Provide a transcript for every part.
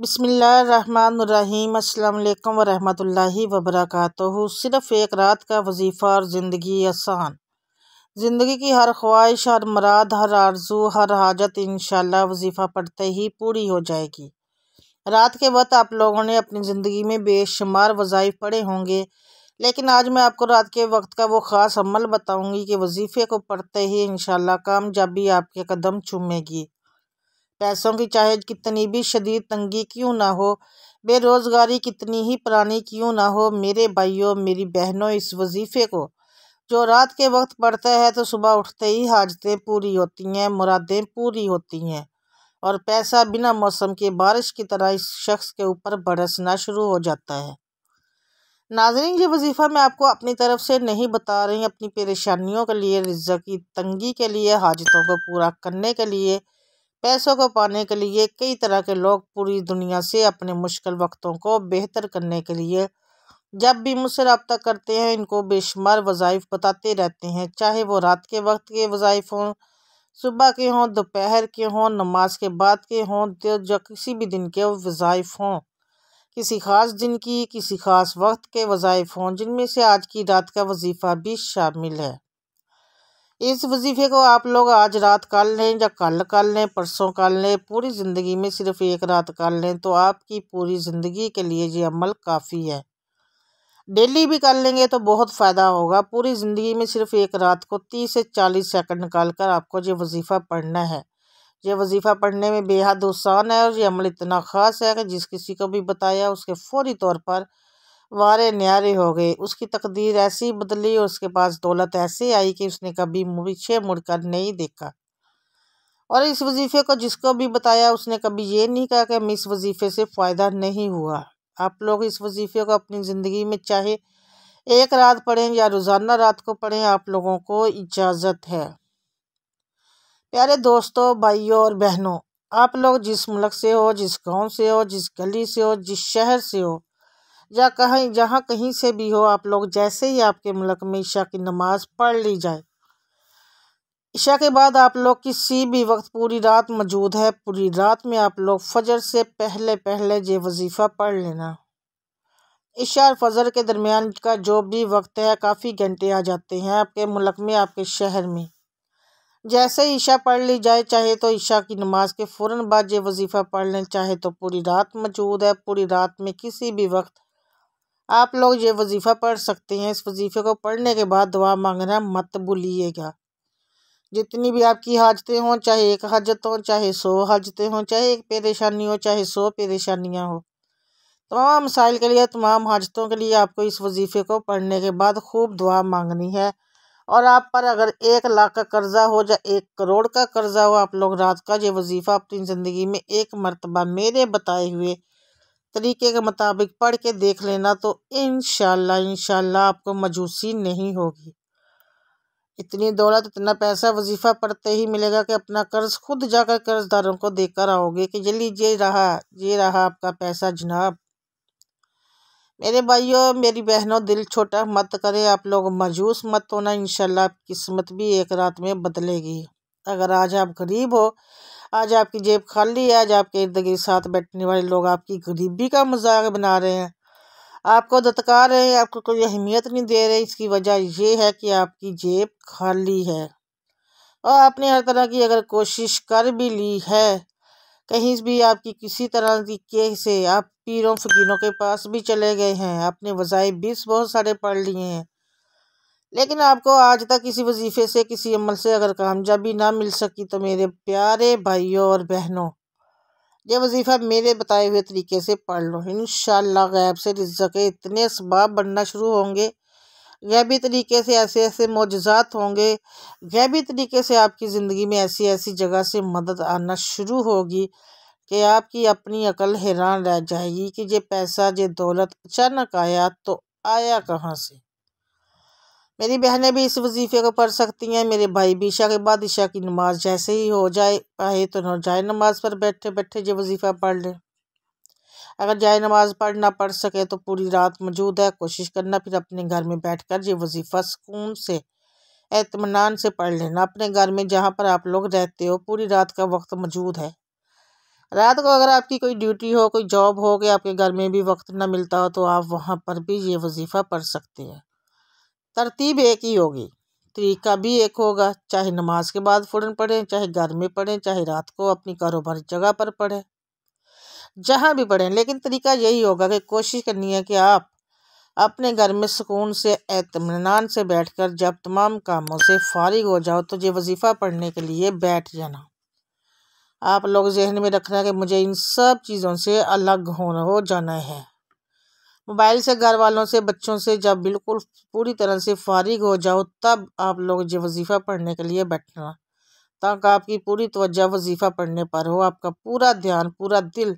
बसमीम् अल्लाम वरहमतुल्लाहि वबरकत सिर्फ़ एक रात का वजीफ़ा और ज़िंदगी आसान ज़िंदगी की हर ख्वाहिश हर मराद हर आरजू हर हाजत इन वजीफ़ा पढ़ते ही पूरी हो जाएगी रात के वक्त आप लोगों ने अपनी ज़िंदगी में बेशुमार वज़ाइफ पढ़े होंगे लेकिन आज मैं आपको रात के वक्त का वो ख़ास अमल बताऊँगी कि वजीफ़े को पढ़ते ही इन कामयाबी आपके कदम चूमेगी पैसों की चाहे कितनी भी शदीद तंगी क्यों ना हो बेरोज़गारी कितनी ही पुरानी क्यों ना हो मेरे भाइयों मेरी बहनों इस वजीफ़े को जो रात के वक्त पढ़ता है तो सुबह उठते ही हाजतें पूरी होती हैं मुरादें पूरी होती हैं और पैसा बिना मौसम के बारिश की तरह इस शख्स के ऊपर बरसना शुरू हो जाता है नाजरीन ये वजीफ़ा मैं आपको अपनी तरफ से नहीं बता रही अपनी परेशानियों के लिए रज़ा की तंगी के लिए हाजतों को पूरा करने के लिए पैसों को पाने के लिए कई तरह के लोग पूरी दुनिया से अपने मुश्किल वक्तों को बेहतर करने के लिए जब भी मुझसे रबता करते हैं इनको बेशुमार वज़ाइफ बताते रहते हैं चाहे वो रात के वक्त के वज़ाइफ हों सुबह के हों दोपहर के हों नमाज के बाद के हों तो जो किसी भी दिन के वज़ाइफ हों किसी ख़ास दिन की किसी ख़ास वक्त के वज़ाइफ हों जिनमें से आज की रात का वजीफ़ा भी शामिल है इस वजीफ़े को आप लोग आज रात कर लें या कल कर लें परसों कर लें पूरी ज़िंदगी में सिर्फ़ एक रात कर लें तो आपकी पूरी ज़िंदगी के लिए ये अमल काफ़ी है डेली भी कर लेंगे तो बहुत फ़ायदा होगा पूरी ज़िंदगी में सिर्फ़ एक रात को तीस से चालीस सेकंड निकाल कर आपको ये वजीफ़ा पढ़ना है ये वजीफ़ा पढ़ने में बेहद आसान है और ये अमल इतना ख़ास है कि जिस किसी को भी बताया उसके फौरी तौर पर वारे न्यारे हो गए उसकी तकदीर ऐसी बदली और उसके पास दौलत ऐसी आई कि उसने कभी पीछे मुड़कर नहीं देखा और इस वजीफ़े को जिसको भी बताया उसने कभी ये नहीं कहा कि हमें इस वजीफ़े से फ़ायदा नहीं हुआ आप लोग इस वजीफ़े को अपनी ज़िंदगी में चाहे एक रात पढ़ें या रोज़ाना रात को पढ़ें आप लोगों को इजाज़त है प्यारे दोस्तों भाइयों और बहनों आप लोग जिस मुल्क से हो जिस गांव से हो जिस गली से हो जिस शहर से हो या कहीं जहाँ कहीं से भी हो आप लोग जैसे ही आपके मुल्क में ईशा की नमाज़ पढ़ ली जाए ईशा के बाद आप लोग किसी भी वक्त पूरी रात मौजूद है पूरी रात में आप लोग फजर से पहले पहले ये वजीफ़ा पढ़ लेना ईशा और फजर के दरमियान का जो भी वक्त है काफ़ी घंटे आ जाते हैं आपके मुल्क में आपके शहर में जैसे ईशा पढ़ ली जाए चाहे तो ईशा की नमाज के फ़ौर बाद ये वजीफ़ा पढ़ लें चाहे तो पूरी रात मौजूद है पूरी रात में किसी भी वक्त आप लोग ये वजीफ़ा पढ़ सकते हैं इस वजीफ़े को पढ़ने के बाद दुआ मांगना मत भूलिएगा जितनी भी आपकी हाजतें हों चाहे एक हाजत हो चाहे सौ हाजतें हों चाहे एक परेशानी हो चाहे सौ परेशानियाँ हो तमाम मसाइल के लिए तमाम हाजतों के लिए आपको इस वजीफ़े को पढ़ने के बाद खूब दुआ मांगनी है और आप पर अगर एक लाख का कर्ज़ा हो या एक करोड़ का कर्ज़ा हो आप लोग रात का ये वजीफ़ा अपनी ज़िंदगी में एक मरतबा मेरे बताए हुए तरीके के मुताबिक पढ़ के देख लेना तो इन शाला आपको मजूसी नहीं होगी इतनी दौलत इतना पैसा वजीफ़ा पढ़ते ही मिलेगा कि अपना कर्ज खुद जाकर कर्जदारों को देकर आओगे कि ये लीजिए रहा ये रहा आपका पैसा जनाब मेरे भाइयों मेरी बहनों दिल छोटा मत करें आप लोग मजूस मत होना इनशाला आपकी किस्मत भी एक रात में बदलेगी अगर आज आप गरीब हो आज आपकी जेब खाली है आज आपके इर्द गिर्द साथ बैठने वाले लोग आपकी गरीबी का मजाक बना रहे हैं आपको दतका रहे हैं आपको कोई अहमियत नहीं दे रहे इसकी वजह यह है कि आपकी जेब खाली है और आपने हर तरह की अगर कोशिश कर भी ली है कहीं भी आपकी किसी तरह की के से आप पीरों फकीरों के पास भी चले गए हैं आपने वज़ाइफ बीस बहुत सारे पढ़ लिए हैं लेकिन आपको आज तक किसी वजीफ़े से किसी अमल से अगर कामयाबी ना मिल सकी तो मेरे प्यारे भाइयों और बहनों ये वजीफ़ा मेरे बताए हुए तरीके से पढ़ लो इन गैब से रज़ के इतने इसबाब बनना शुरू होंगे गैबी तरीके से ऐसे ऐसे मोजात होंगे गैबी तरीके से आपकी ज़िंदगी में ऐसी ऐसी जगह से मदद आना शुरू होगी कि आपकी अपनी अकल हैरान रह जाएगी कि ये पैसा ये दौलत अचानक आया तो आया कहाँ से मेरी बहनें भी इस वजीफ़े को पढ़ सकती हैं मेरे भाई भी ईशा के बाद ईशा की नमाज जैसे ही हो जाए आए तो न जाए नमाज पर बैठे बैठे ये वजीफ़ा पढ़ लें अगर जाए नमाज पढ़ ना पढ़ सके तो पूरी रात मौजूद है कोशिश करना फिर अपने घर में बैठ कर ये वजीफ़ा सुकून से एतमान से पढ़ लेना अपने घर में जहाँ पर आप लोग रहते हो पूरी रात का वक्त मौजूद है रात को अगर आपकी कोई ड्यूटी हो कोई जॉब हो कि आपके घर में भी वक्त ना मिलता हो तो आप वहाँ पर भी ये वजीफ़ा पढ़ सकते हैं तरतीब एक ही होगी तरीका भी एक होगा चाहे नमाज के बाद फ़ौरन पढ़ें चाहे घर में पढ़ें चाहे रात को अपनी कारोबारी जगह पर पढ़ें जहाँ भी पढ़ें लेकिन तरीका यही होगा कि कोशिश करनी है कि आप अपने घर में सुकून से एतमान से बैठकर जब तमाम कामों से फारिग हो जाओ तो ये वजीफ़ा पढ़ने के लिए बैठ जाना आप लोग जहन में रखना कि मुझे इन सब चीज़ों से अलग होना हो जाना है मोबाइल से घर वालों से बच्चों से जब बिल्कुल पूरी तरह से फारिग हो जाओ तब आप लोग जो वजीफ़ा पढ़ने के लिए बैठना ताकि आपकी पूरी तोज्जा वजीफ़ा पढ़ने पर हो आपका पूरा ध्यान पूरा दिल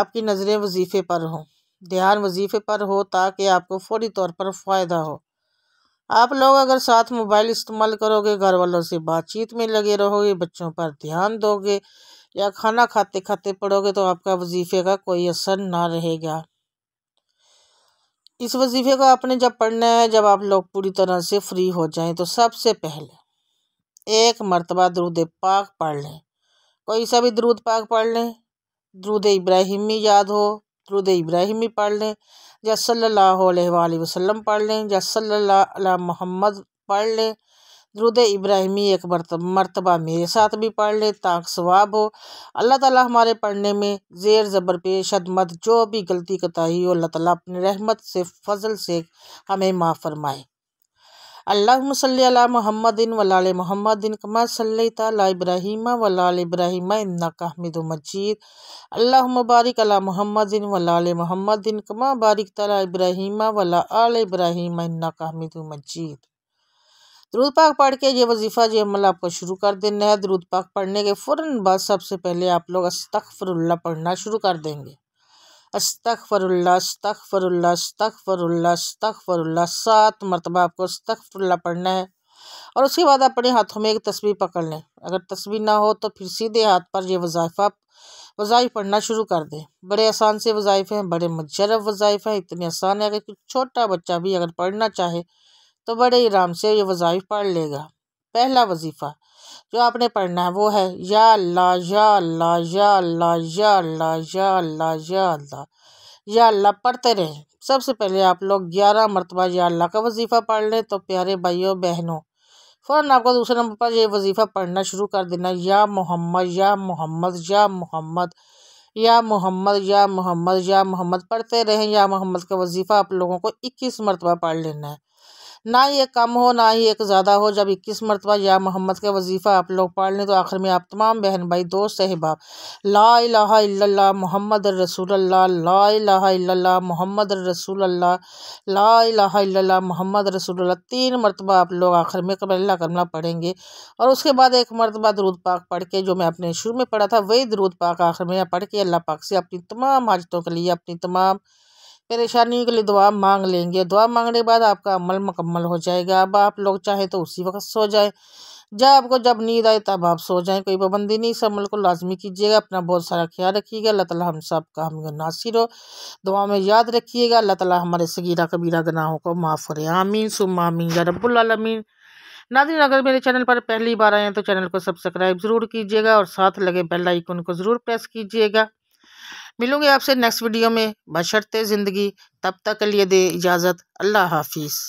आपकी नज़रें वजीफ़े पर हो ध्यान वजीफ़े पर हो ताकि आपको फौरी तौर पर फ़ायदा हो आप लोग अगर साथ मोबाइल इस्तेमाल करोगे घर वालों से बातचीत में लगे रहोगे बच्चों पर ध्यान दोगे या खाना खाते खाते पढ़ोगे तो आपका वजीफ़े का कोई असर ना रहेगा इस वजीफे को आपने जब पढ़ना है जब आप लोग पूरी तरह से फ्री हो जाएं तो सबसे पहले एक मरतबा दरूद पाक पढ़ लें कोई सा भी दरूद पाक पढ़ लें दरूद इब्राहिमी याद हो दरुद इब्राहिमी पढ़ लें या सल्ला वसलम पढ़ लें या सल्ला मोहम्मद पढ़ लें दरुद इब्राहिमी एक मरतबा मेरे साथ भी पढ़ ले ताक सवाब हो अल्लाह ताला हमारे पढ़ने में ज़ेर ज़बर पेश अदमत जो भी गलती कताही हो अल्लाह ताला अपनी रहमत से फजल से हमें माफ़ फरमाए अल्लाह सल महमदिन वलाल महमदिन कमा सल इब्राहिम वलाल इब्राहिम हमिद मजीद अल्लाह मुबारक अला महमदिन वलाल महमदिन कमा बारिक तला इब्राहिम वला आल इब्राहिम हमिद मजीद दरूद पाक पढ़ के ये वजीफ़ा जो अमल मतलब आपको शुरू कर देना है दरूद पाक पढ़ने के फ़ौर बाद सबसे पहले आप लोग फरुल्ला पढ़ना शुरू कर देंगे फरुल्ला फरुल्ला अस्तख फरुल्ला अस्तख फरुल्ला सात मरतबा आपको फरुल्ला पढ़ना है और उसके बाद अपने हाथों में एक तस्वीर पकड़ लें अगर तस्वीर ना हो तो फिर सीधे हाथ पर यह वजायफा वज़ाइफ पढ़ना शुरू कर दें बड़े आसान से वज़ाइफ़ हैं बड़े मुजरब वज़ाइफ़ हैं इतने आसान है कि छोटा बच्चा भी अगर पढ़ना चाहे तो बड़े आराम से ये वज़ाइफ पढ़ लेगा पहला वजीफ़ा जो आपने पढ़ना है वो है या अल्लाह या अल्लाह या अल्लाह या अल्लाह या अल्लाह या अल्लाह या अल्लाह पढ़ते रहें सबसे पहले आप लोग ग्यारह मरतबा या अल्लाह का वजीफ़ा पढ़ लें तो प्यारे भाइयों बहनों फ़ौरन आपको दूसरे नंबर पर ये वजीफ़ा पढ़ना शुरू कर देना या मोहम्मद या मोहम्मद या मोहम्मद या मोहम्मद या मोहम्मद या मोहम्मद पढ़ते रहें या मोहम्मद का वजीफ़ा आप लोगों को इक्कीस मरतबा पढ़ लेना है ना ही एक कम हो ना ही एक ज़्यादा हो जब इक्कीस मरतबा या मोहम्मद का वजीफ़ा आप लोग पढ़ लें तो आखिर में आप तमाम बहन भाई दोस्त अहबाब ला ला मोहम्मद रसूल ला मोहम्मद रसूल ला मोहम्मद रसूल तीन मरतबा आप लोग आखिर में कबल्ला करना पढ़ेंगे और उसके बाद एक मरतबा दरूद पाक पढ़ के जो मैं अपने शुरू में पढ़ा था वही दरूद पाक आखिर में पढ़ के अल्लाह पाक से अपनी तमाम हाजतों के लिए अपनी तमाम परेशानियों के लिए दुआ मांग लेंगे दुआ मांगने के बाद आपका अमल मुकम्मल हो जाएगा अब आप लोग चाहे तो उसी वक्त सो जाए जब आपको जब नींद आए तब आप सो जाएं कोई पाबंदी नहीं इस अमल को लाजमी कीजिएगा अपना बहुत सारा ख्याल रखिएगा अल्लाह ताला हम सब का हम नासिर हो दुआ में याद रखिएगा अल्लाह ताला हमारे सगीरा कबीरा गनाहों को माफ़ करे आमीन सुम आमीन या रब्बुलमीन नादिन अगर मेरे चैनल पर पहली बार आए हैं तो चैनल को सब्सक्राइब ज़रूर कीजिएगा और साथ लगे बेल आइकन को ज़रूर प्रेस कीजिएगा मिलूँगी आपसे नेक्स्ट वीडियो में बशरते ज़िंदगी तब तक के लिए दे इजाज़त अल्लाह हाफिज़